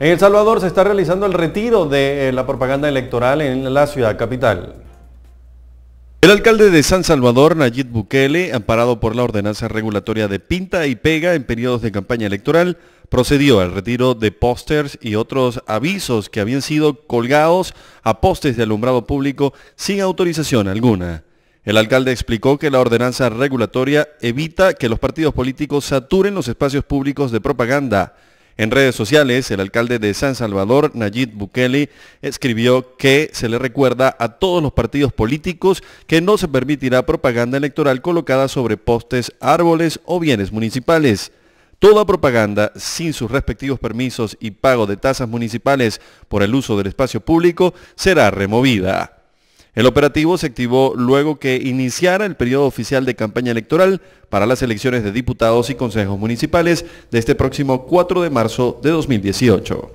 En El Salvador se está realizando el retiro de eh, la propaganda electoral en la ciudad capital. El alcalde de San Salvador, Nayib Bukele, amparado por la ordenanza regulatoria de pinta y pega en periodos de campaña electoral, procedió al retiro de pósters y otros avisos que habían sido colgados a postes de alumbrado público sin autorización alguna. El alcalde explicó que la ordenanza regulatoria evita que los partidos políticos saturen los espacios públicos de propaganda en redes sociales, el alcalde de San Salvador, Nayib Bukele, escribió que se le recuerda a todos los partidos políticos que no se permitirá propaganda electoral colocada sobre postes, árboles o bienes municipales. Toda propaganda sin sus respectivos permisos y pago de tasas municipales por el uso del espacio público será removida. El operativo se activó luego que iniciara el periodo oficial de campaña electoral para las elecciones de diputados y consejos municipales de este próximo 4 de marzo de 2018.